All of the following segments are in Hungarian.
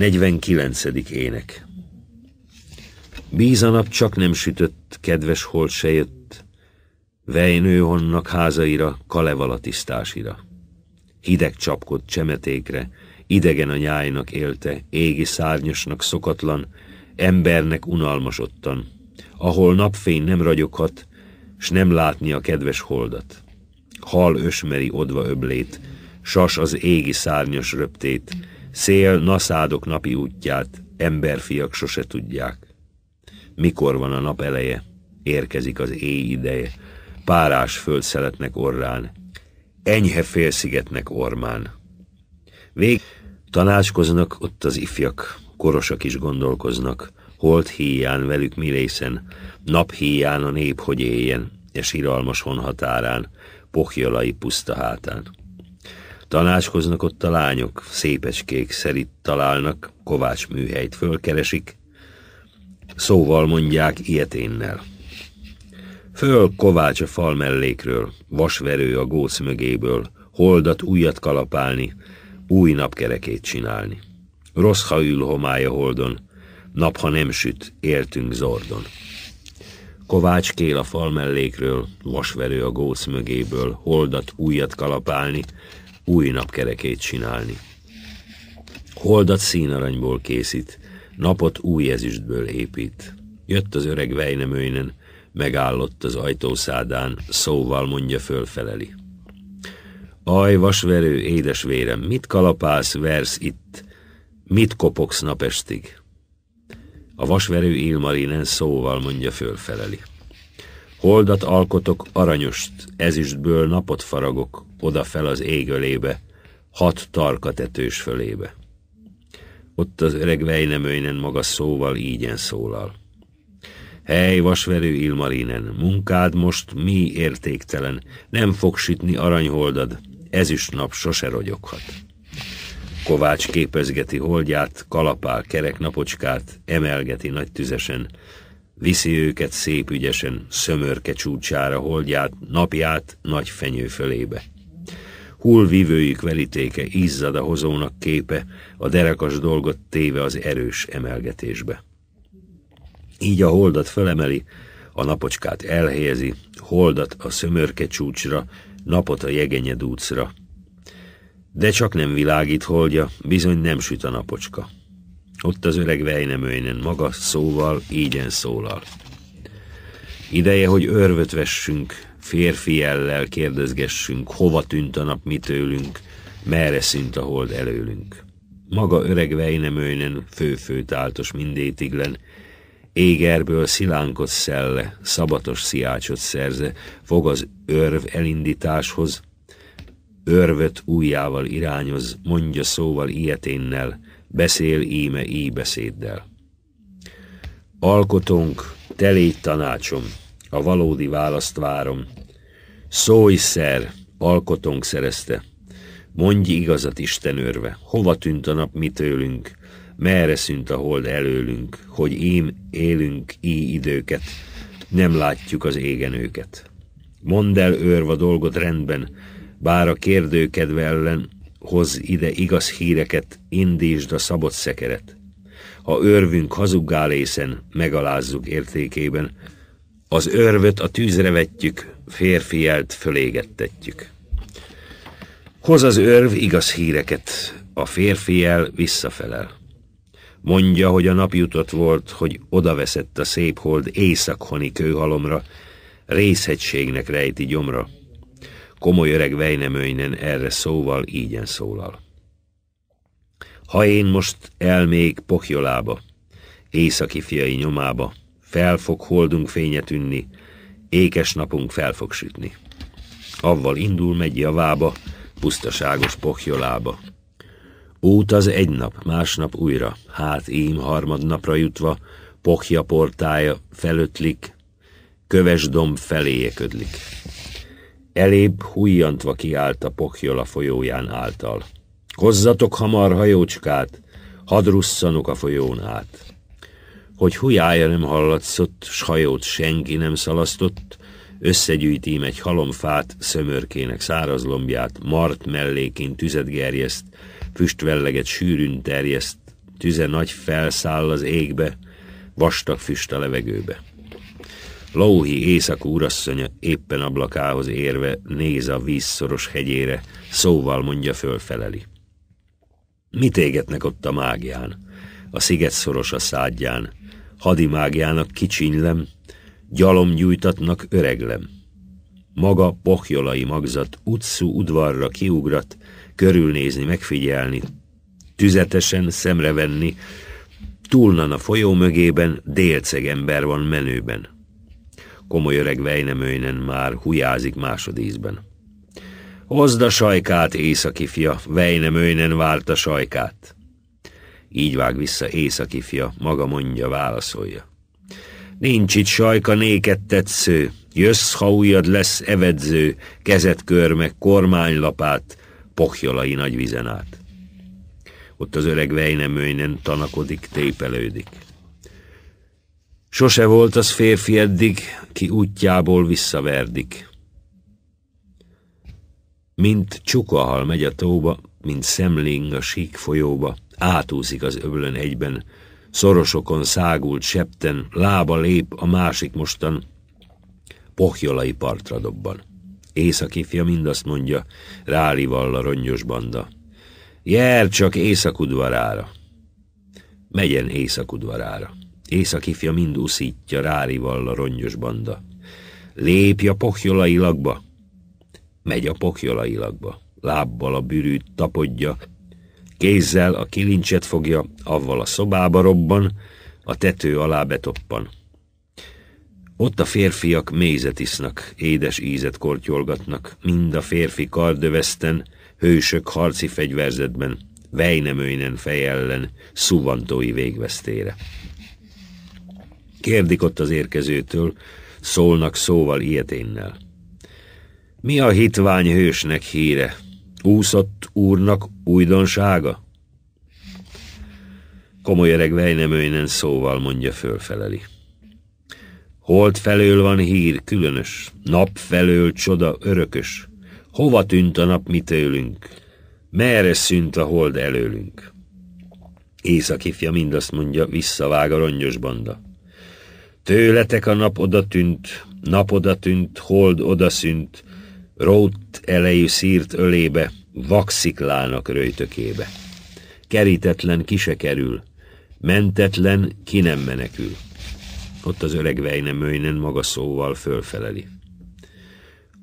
49. ének Bízanap csak nem sütött, kedves hol se jött, Vejnő honnak házaira, kalevala tisztásira. Hideg csapkod csemetékre, idegen a nyájnak élte, égi szárnyosnak szokatlan, embernek unalmasottan, ahol napfény nem ragyoghat, s nem látni a kedves holdat. Hal ösmeri odva öblét, sas az égi szárnyos röptét, Szél naszádok napi útját, emberfiak sose tudják. Mikor van a nap eleje, érkezik az éj ideje, párás földszeletnek orrán, enyhe félszigetnek ormán. Vég tanácskoznak ott az ifjak, korosak is gondolkoznak, holt híján velük mi részen, nap híján a nép hogy éljen, és e iralmas honhatárán, pohjolai puszta hátán. Tanácskoznak ott a lányok, szépecskék szerint találnak, kovács műhelyt fölkeresik, szóval mondják ilyeténnel. Föl kovács a fal mellékről, vasverő a góc mögéből, holdat újat kalapálni, új napkerekét csinálni. Rossz, ha ül homály holdon, nap, ha nem süt, értünk zordon. Kovács kél a fal mellékről, vasverő a góc mögéből, holdat újat kalapálni, új napkerekét csinálni. Holdat színaranyból készít, napot új ezüstből épít. Jött az öreg vejnemőinen, megállott az ajtószádán, szóval mondja fölfeleli. Aj, vasverő, édes vérem, mit kalapálsz, versz itt? Mit kopogsz napestig? A vasverő Ilmarinen szóval mondja fölfeleli. Holdat alkotok aranyost, ezüstből napot faragok, odafel az égölébe, hat tarka tetős fölébe. Ott az öreg vejnemőinen maga szóval ígyen szólal. Hely, vasverő Ilmarinen, munkád most mi értéktelen, nem fog sütni aranyholdad, ezüst nap sose rogyoghat. Kovács képezgeti holdját, kalapál kerek napocskát, emelgeti nagy tüzesen, viszi őket szép ügyesen, szömörke csúcsára holdját, napját nagy fenyő fölébe. vívőjük velítéke, izzad a hozónak képe, a derekas dolgot téve az erős emelgetésbe. Így a holdat felemeli, a napocskát elhelyezi, holdat a szömörke csúcsra, napot a jegenye dúcra. De csak nem világít holdja, bizony nem süt a napocska. Ott az öreg Vejnemőjnen maga szóval ígyen szólal. Ideje, hogy örvöt vessünk, férfi ellel kérdezgessünk, hova tűnt a nap mi tőlünk, merre szűnt a hold előlünk. Maga öreg Vejnemőjnen, főfő táltos mindétiglen, égerből szilánkot szelle, szabatos sziácsot szerze, fog az örv elindításhoz, örvöt újjával irányoz, mondja szóval ilyeténnel, beszél íme íj beszéddel. Alkotunk, te légy tanácsom, a valódi választ várom. Szólj szer, alkotunk szerezte, mondj igazat Isten örve, hova tűnt a nap mi tőlünk, merre szűnt a hold előlünk, hogy ím élünk így időket, nem látjuk az égen őket. Mondd el őrva dolgot rendben, bár a kérdőkedve ellen hoz ide igaz híreket, indítsd a szabott szekeret. Ha örvünk hazuggálészen, megalázzuk értékében, az örvöt a tűzre vetjük, férfielt fölégettetjük. Hoz az örv igaz híreket, a férfiel visszafelel. Mondja, hogy a nap jutott volt, hogy odaveszett a szép hold éjszakhoni kőhalomra, részhegységnek rejti gyomra. Komoly öreg Vejnemöjnen erre szóval ígyen szólal. Ha én most elmék pokjolába, északi fiai nyomába, fel fog holdunk fényet ünni, ékes napunk fel fog sütni. Avval indul megy javába, pusztaságos pokjolába. Út az egy nap, másnap újra, hát én harmadnapra jutva, pokja portája felötlik, köves domb feléje ködlik. Elébb hújjantva kiállt a pokjol a folyóján által. Hozzatok hamar hajócskát, hadrusszanok a folyón át. Hogy hujája nem hallatszott, s hajót senki nem szalasztott, összegyűjtím egy halomfát, szömörkének száraz lombját, mart mellékén tüzet gerjeszt, füstvelleget sűrűn terjeszt, tüze nagy felszáll az égbe, vastag füst a levegőbe. Lóhi éjszak úrasszonya éppen ablakához érve néz a vízszoros hegyére, szóval mondja fölfeleli. Mit égetnek ott a mágián? A sziget szoros a szádján. hadi mágiának kicsinylem, gyalom gyújtatnak öreglem. Maga pohjolai magzat utcú udvarra kiugrat, körülnézni, megfigyelni, tüzetesen szemrevenni, túlnan a folyó mögében délceg ember van menőben komoly öreg Vejnemőjnen már hujázik másodízben. Hozd a sajkát, északi fia, várt a sajkát. Így vág vissza északi fia, maga mondja, válaszolja. Nincs itt sajka néket tetsző, jössz, ha ujjad lesz evedző, kezet körme, kormánylapát, pohjolai nagy vizen át. Ott az öreg vejnemőjnen tanakodik, tépelődik. Sose volt az férfi eddig, ki útjából visszaverdik. Mint csukahal megy a tóba, mint szemling a sík folyóba, átúszik az öblön egyben, szorosokon szágult septen, lába lép a másik mostan, pohjolai partra dobban. Északi fia mindazt mondja, rálival a rongyos banda. Jár csak északudvarára! Megyen északudvarára! fia mind uszítja rárival a rongyos banda. Lépj a lakba. Megy a lakba. lábbal a bűrűt tapodja, kézzel a kilincset fogja, avval a szobába robban, a tető alá betoppan. Ott a férfiak mézet isznak, édes ízet kortyolgatnak, mind a férfi kardöveszten, hősök harci fegyverzetben, vejnemőjnen fej ellen, szuvantói végvesztére. Kérdik ott az érkezőtől, szólnak szóval ilyeténnel. Mi a hitvány hősnek híre? Úszott úrnak újdonsága? Komoly öreg Vejnemőinen szóval mondja fölfeleli. Holt felől van hír, különös, nap felől csoda, örökös. Hova tűnt a nap mi tőlünk? Merre szűnt a hold előlünk? Északifja mindazt mondja, visszavág a rongyos banda. Tőletek a nap odatűnt, nap odatűnt, hold odaszűnt, rót elejű szírt ölébe, vaksziklának röjtökébe. Kerítetlen ki se kerül, mentetlen ki nem menekül. Ott az öreg vejnemőjnen maga szóval fölfeleli.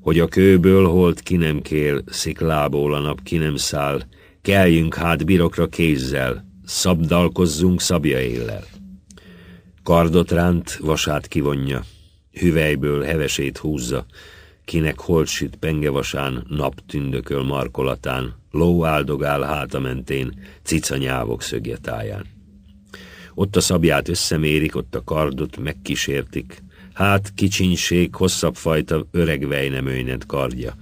Hogy a kőből holt ki nem kél, sziklából a nap ki nem száll, keljünk hát birokra kézzel, szabdalkozzunk szabja éllel. Kardot ránt, vasát kivonja, hüvelyből hevesét húzza, kinek holsit pengevasán, nap tündököl markolatán, ló áldogál háta mentén, cica nyávok szögje táján. Ott a szabját összemérik, ott a kardot megkísértik. Hát kicsinség, hosszabb fajta öreg vejnemőjnet kardja.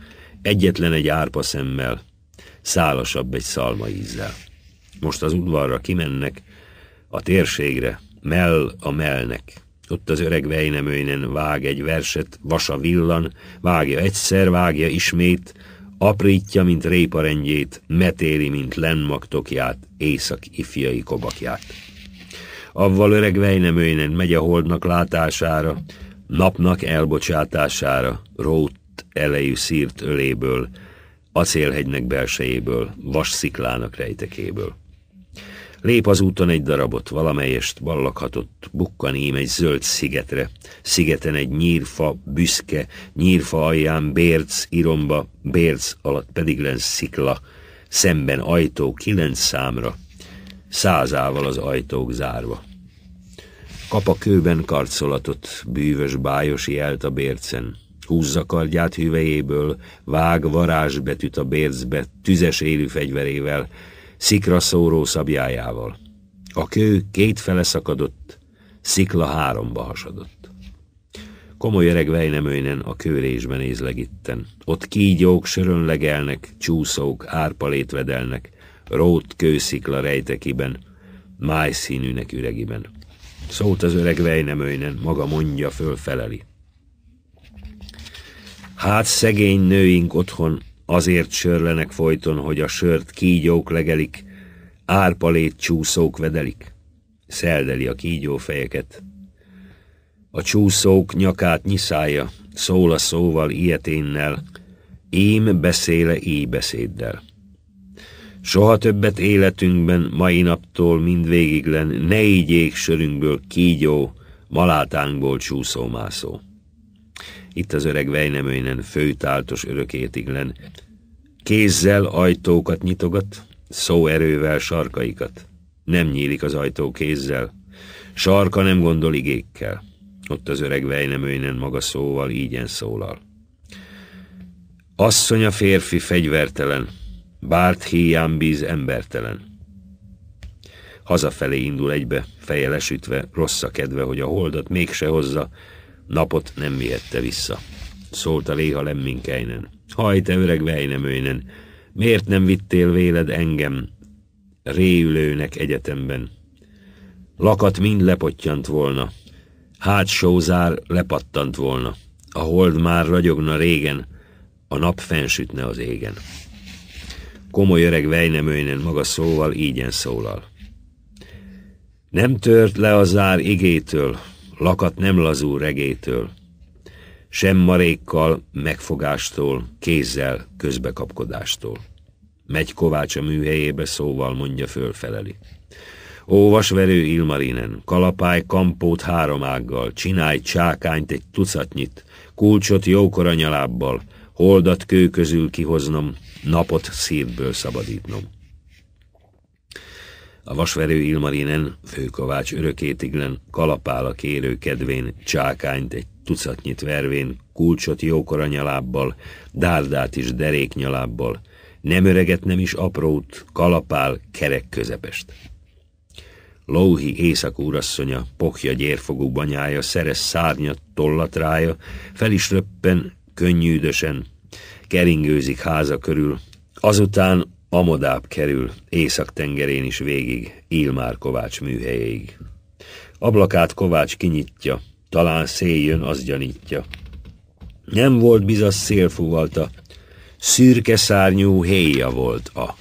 Egyetlen egy árpa szemmel, szálasabb egy szalma ízzel. Most az udvarra kimennek, a térségre, mell a mellnek. Ott az öreg Vejnemőinen vág egy verset, vasa villan, vágja egyszer, vágja ismét, aprítja, mint réparendjét, metéri mint lenmaktokját, éjszak ifjai kobakját. Avval öreg Vejnemőinen megy a holdnak látására, napnak elbocsátására, rót elejű szírt öléből, acélhegynek belsejéből, vas sziklának rejtekéből. Lép az úton egy darabot, valamelyest ballakhatott, bukkan ím egy zöld szigetre. Szigeten egy nyírfa, büszke, nyírfa alján bérc, iromba, bérc alatt pedig lenz szikla, szemben ajtó kilenc számra, százával az ajtók zárva. Kap a kőben karcolatot, bűvös bájos jelt a bércen. Húzza kardját hüvejéből, vág varázsbetűt a bércbe, tüzes élő fegyverével, szóró szabjájával. A kő két fele szakadott, szikla háromba hasadott. Komoly öreg vejnemőjnen a kőrésben ézlegitten. Ott kígyók sörönlegelnek, csúszók árpalét vedelnek, rót kőszikla rejtekiben, májszínűnek üregiben. Szólt az öreg vejnemőjnen, maga mondja, fölfeleli. Hát szegény nőink otthon Azért sörlenek folyton, hogy a sört kígyók legelik, árpalét csúszók vedelik. Szeldeli a kígyófejeket. A csúszók nyakát nyiszálja, szól a szóval ilyeténnel, ím beszéle éj beszéddel. Soha többet életünkben, mai naptól mindvégiglen ne így sörünkből kígyó, malátánkból csúszómászó itt az öreg vejnemőinen főtáltos örökétiglen. Kézzel ajtókat nyitogat, szóerővel sarkaikat. Nem nyílik az ajtó kézzel. Sarka nem gondol igékkel. Ott az öreg vejnemőinen maga szóval ígyen szólal. Asszony a férfi fegyvertelen, bárt híján bíz embertelen. Hazafelé indul egybe, feje lesütve, rossz a kedve, hogy a holdat mégse hozza, Napot nem vihette vissza. Szólta Léha Lemminkeinen. Haj, te öreg vejnemőjnen, miért nem vittél véled engem? Réülőnek egyetemben. Lakat mind lepottyant volna. Hátsó zár lepattant volna. A hold már ragyogna régen, a nap fensütne az égen. Komoly öreg vejnemőjnen maga szóval ígyen szólal. Nem tört le a zár igétől, lakat nem lazú regétől, sem marékkal, megfogástól, kézzel, közbekapkodástól. Megy Kovács a műhelyébe, szóval mondja fölfeleli. Óvasverő Ilmarinen, kalapáj kampót három ággal, csinálj csákányt egy tucatnyit, kulcsot jókora nyalábbal, holdat kő közül kihoznom, napot szívből szabadítnom. A vasverő Ilmarinen, főkovács örökétiglen, a kérő kedvén, csákányt egy tucatnyit vervén, kulcsot jókoranyalábbal, dárdát is deréknyalábbal, nem öreget nem is aprót, kalapál, kerek közepest. Lóhi úrasszonya, pokja gyérfogú banyája, szeres szárnyat, tollat rája, fel is röppen, könnyűdösen, keringőzik háza körül, azután Amodáb kerül, Észak-tengerén is végig, Ilmár Kovács műhelyéig. Ablakát Kovács kinyitja, talán szél jön, az gyanítja. Nem volt bizasz szélfúvalta, szürke szárnyú héja volt a.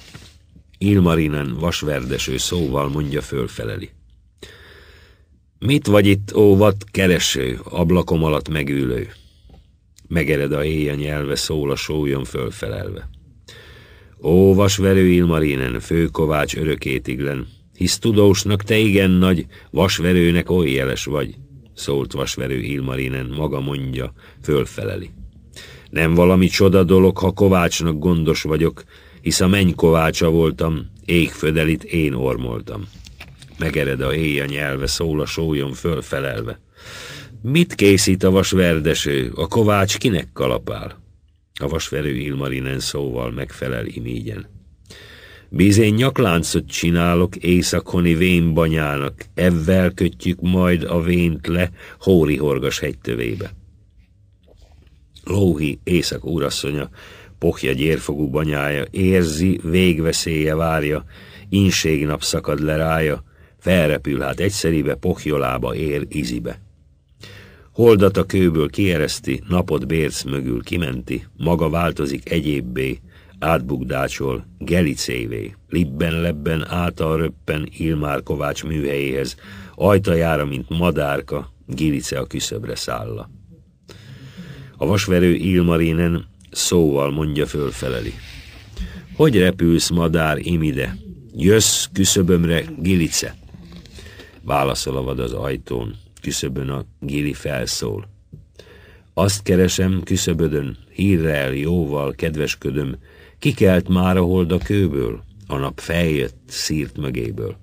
Ilmarinen vasverdeső szóval mondja fölfeleli. Mit vagy itt, óvat, kereső, ablakom alatt megülő? Megered a héja nyelve, szól a sólyom fölfelelve. Ó, vasverő Ilmarinen, főkovács iglen. hisz tudósnak te igen nagy, vasverőnek oly jeles vagy, szólt vasverő Ilmarinen, maga mondja, fölfeleli. Nem valami csoda dolog, ha kovácsnak gondos vagyok, hisz a menny kovácsa voltam, égfödelit én ormoltam. Megered a éjjel nyelve, szól a sólyom fölfelelve. Mit készít a vasverdeső, a kovács kinek kalapál? A vasverő Ilmarinen szóval megfelel imígyen. Bizén nyakláncot csinálok éjszakoni vénbanyának, ebben kötjük majd a vént le Horgas hegytövébe. Lóhi éjszak úrasszonya, pohja gyérfogú banyája, érzi, végveszélye várja, inség nap szakad le rája, felrepül hát egyszerébe, pohjolába ér izibe. Holdat a kőből kiereszti, napot bérc mögül kimenti, maga változik egyébbé, átbukdácsol, gelicévé, libben-lebben által röppen Ilmár Kovács műhelyéhez, ajtajára, mint madárka, gilice a küszöbre szálla. A vasverő Ilmarinen szóval mondja fölfeleli. Hogy repülsz, madár, imide? Jössz küszöbömre, gilice? Válaszol a vad az ajtón küszöbön a gili felszól. Azt keresem küszöbödön, hírrel, jóval, kedvesködöm, kikelt már a hold a kőből, a nap feljött szírt mögéből.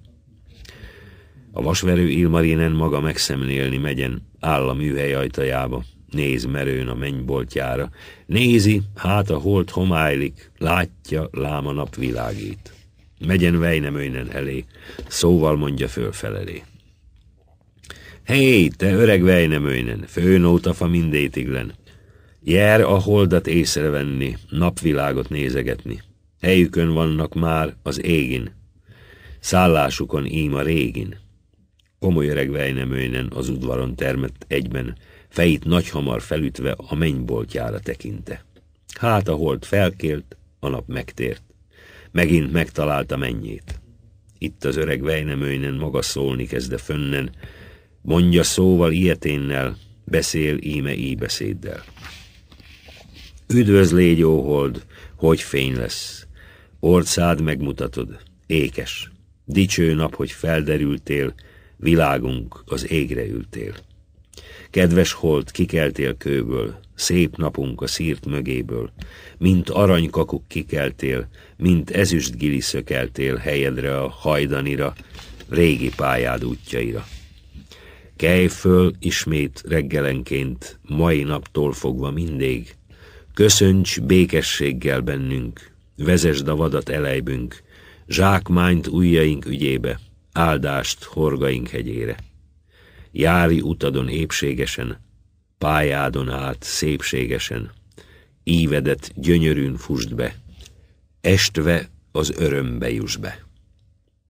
A vasverő Ilmarinen maga megszemlélni megyen, áll a műhely ajtajába, néz merőn a mennyboltjára, nézi, hát a hold homálylik, látja, láma nap világít. Megyen vejnem öjnen elé, szóval mondja fölfelelé. Hé, te öreg vejnemőjnen, főnótafa mindétiglen. Jár a holdat észrevenni, napvilágot nézegetni. Helyükön vannak már az égin. Szállásukon íma régin. Komoly öreg vejnemőjnen az udvaron termett egyben, fejét nagyhamar felütve a mennyboltjára tekinte. Hát a hold felkélt, a nap megtért. Megint megtalálta mennyét. Itt az öreg vejnemőjnen maga szólni kezde fönnen, Mondja szóval ilyeténnel, beszél íme íbeszéddel. beszéddel. légy, óhold, hogy fény lesz. Orcád megmutatod, ékes. Dicső nap, hogy felderültél, világunk az égre ültél. Kedves hold, kikeltél kőből, szép napunk a szírt mögéből, mint aranykakuk kikeltél, mint ezüst giliszökeltél helyedre a hajdanira, régi pályád útjaira. Kelj föl ismét reggelenként, mai naptól fogva mindig. Köszönts békességgel bennünk, vezesd a vadat elejbünk, zsákmányt ujjaink ügyébe, áldást horgaink hegyére. Járj utadon épségesen, pályádon át szépségesen, ívedet gyönyörűn fust be, estve az örömbe juss be.